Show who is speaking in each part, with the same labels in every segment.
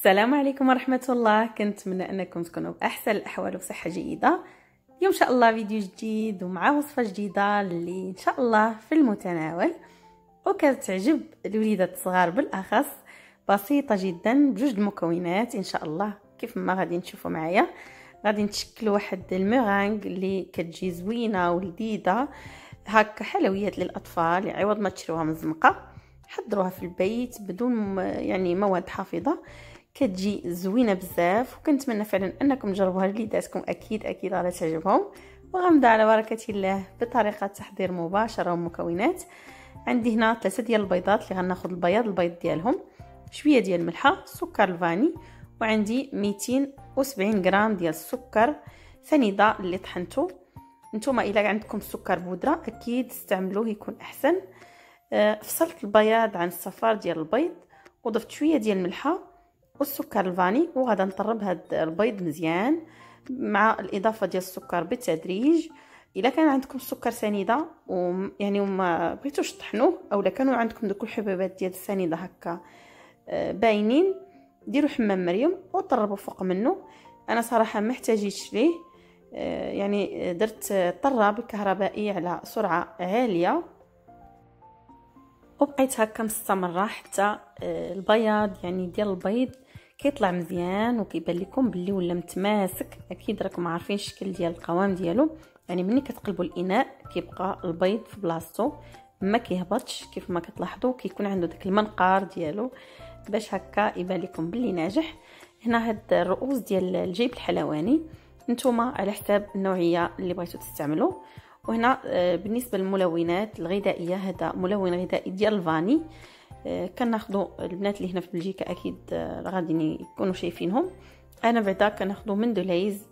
Speaker 1: السلام عليكم ورحمة الله كنتمنى أنكم تكونوا بأحسن الأحوال وصحة جيدة اليوم إن شاء الله فيديو جديد ومع وصفة جديدة اللي إن شاء الله في المتناول وكتعجب الوليدات الصغار بالأخص بسيطة جدا بجوج المكونات إن شاء الله كيف ما غادي نشوفوا معايا غادي نتشكل واحد المغانغ اللي كتجي زوينة ولذيذة هكا حلويات للأطفال عوض ما تشروها من الزنقة حضروها في البيت بدون يعني مواد حافظة كتجي زوينه بزاف وكنتمنى فعلا انكم تجربوها لوليداتكم اكيد اكيد غتعجبهم وغنبدا على بركه الله بطريقه تحضير مباشره ومكونات عندي هنا ثلاثه ديال البيضات اللي غناخذ البياض البيض ديالهم شويه ديال الملحه سكر الفاني وعندي 270 غرام ديال السكر سنيده اللي طحنته نتوما الا عندكم السكر بودره اكيد استعملوه يكون احسن آه، فصلت البياض عن الصفار ديال البيض وضفت شويه ديال الملحه والسكر الفاني وغادي نطرب هاد البيض مزيان مع الاضافه ديال السكر بالتدريج الا كان عندكم السكر سنيده ويعني وما بغيتوش تطحنوه اولا كانوا عندكم دوك الحبيبات ديال السنيده هكا آه، باينين ديروا حمام مريم وطربوا فوق منه انا صراحه ما احتاجيتش ليه آه، يعني درت طراب كهربائي على سرعه عاليه وبقيت هكا مستمره حتى آه، البياض يعني ديال البيض كيطلع مزيان وكيبان لكم بلي ولا متماسك اكيد راكم عارفين الشكل ديال القوام ديالو يعني ملي كتقلبوا الاناء كيبقى البيض في بلاصتو ما كيهبطش كيف ما كتلاحظوا كيكون عنده داك المنقار ديالو باش هكا يبان لكم بلي ناجح هنا هاد الرؤوس ديال الجيب الحلواني نتوما على حساب النوعيه اللي بغيتو تستعملوا وهنا آه، بالنسبه للملونات الغذائيه هذا ملون غذائي ديال الفاني آه، كناخذوا البنات اللي هنا في بلجيكا اكيد آه، غادي يكونوا شايفينهم انا بعدا كناخذوا من دولايز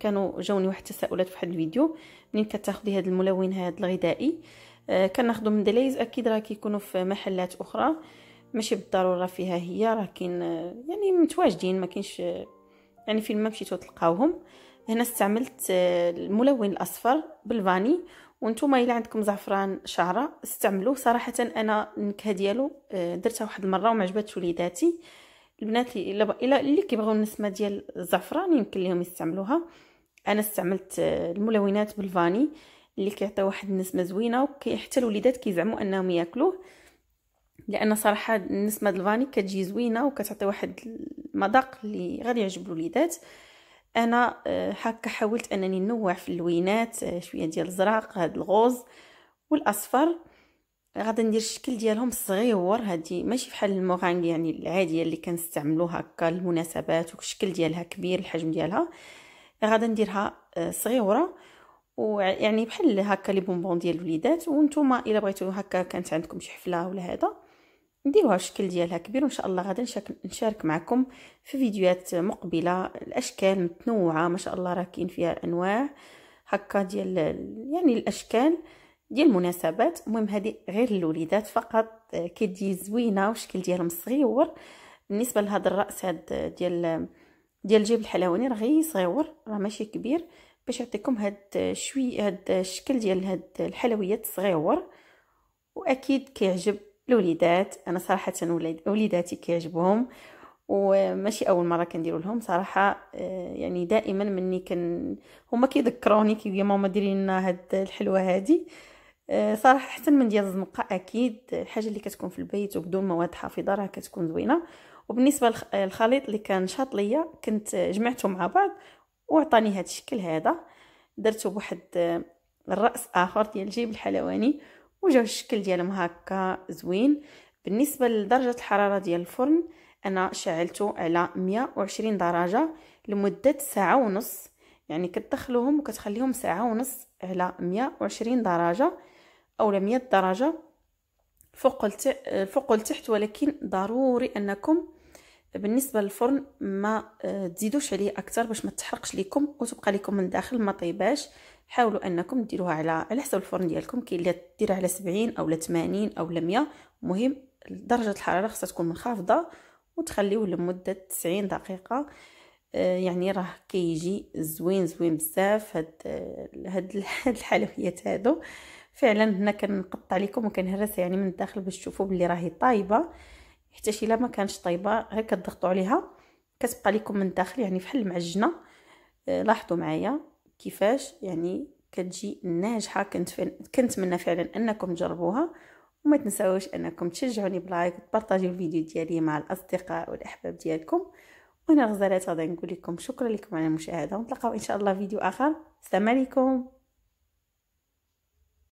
Speaker 1: كانوا جاوني واحد التساؤلات في واحد الفيديو منين كتاخدي هذا الملون هذا الغذائي آه، كناخذوا من دولايز اكيد راه كيكونوا في محلات اخرى ماشي بالضروره فيها هي راه كاين يعني متواجدين ما كاينش يعني فين ما مشيتو تلقاوهم هنا استعملت آه، الملون الاصفر بالفاني وانتم الا عندكم زعفران شعره استعملوه صراحه انا النكهه ديالو آه، درتها واحد المره وما وليداتي البنات اللي, اللي كيبغيو النسمه ديال الزعفران يمكن لهم يستعملوها انا استعملت آه، الملونات بالفاني اللي كيعطي واحد النسمه زوينه وحتى الوليدات كيزعموا انهم ياكلوه لان صراحه النسمه الفاني كتجي زوينه وكتعطي واحد المذاق اللي غادي يعجب الوليدات انا آه، هكا حاولت انني نوع في اللوينات آه، شويه ديال الزرق هاد الغوز والاصفر غادي ندير الشكل ديالهم صغيور هادي ماشي بحال الموغانغ يعني العاديه اللي كنستعملو هكا المناسبات والشكل ديالها كبير الحجم ديالها غادي نديرها آه، صغيوره ويعني بحال هكا لي بونبون ديال الوليدات وانتم الا بغيتو هكا كانت عندكم شي حفله ولا هذا نديروها الشكل ديالها كبير وان شاء الله غادي نشارك معكم في فيديوهات مقبله الاشكال متنوعه ما شاء الله راه كاين فيها انواع هكا ديال يعني الاشكال ديال المناسبات المهم هذه غير للوليدات فقط كتجي زوينه والشكل ديالهم صغيور بالنسبه لهذا الراس هاد ديال ديال جيب الحلواني راه غير صغيور راه ماشي كبير باش يعطيكم هاد شويه هاد الشكل ديال هاد الحلويات صغيور واكيد كيعجب الوليدات انا صراحه وليداتي كيعجبهم وماشي اول مره كنديرو لهم صراحه آه، يعني دائما مني كن هما كيذكروني كي يا ماما ديري لنا هاد الحلوه هادي آه، صراحه احسن من ديال الزنقه اكيد الحاجه اللي كتكون في البيت وبدون مواد حافظه راه كتكون زوينه وبالنسبه للخليط اللي كان شاط ليا كنت جمعته مع بعض وعطاني هاد الشكل هذا درته بواحد الراس آه، اخر ديال جيب الحلواني وجاو الشكل ديالهم هكا زوين بالنسبه لدرجه الحراره ديال الفرن انا شعلته على 120 درجه لمده ساعه ونص يعني كتدخلوهم وكتخليهم ساعه ونص على 120 درجه اولا 100 درجه فوق فوق لتحت ولكن ضروري انكم بالنسبه للفرن ما آه، تزيدوش عليه اكثر باش ما تحرقش لكم وتبقى لكم من الداخل ما طيباش حاولوا انكم ديروها على على حسب الفرن ديالكم كاين اللي ديرها على 70 اولا 80 اولا 100 المهم درجه الحراره خصها تكون منخفضه وتخليوه لمده 90 دقيقه آه يعني راه كيجي زوين زوين بزاف هاد هاد هاد الحلويات هادو فعلا هنا كنقطع لكم وكنهرسها يعني من الداخل باش تشوفوا بلي راهي طايبه حتى لا ما كانش طايبه غير كتضغطوا عليها كتبقى لكم من الداخل يعني بحال المعجنه آه لاحظوا معايا كيفاش يعني كتجي ناجحه كنت كنت كنتمنى فعلا انكم تجربوها وما تنساوش انكم تشجعوني بلايك وتبارطاجيو الفيديو ديالي مع الاصدقاء والاحباب ديالكم وانا غزالات غادي نقول لكم شكرا لكم على المشاهده ونتلاقاو ان شاء الله فيديو اخر السلام عليكم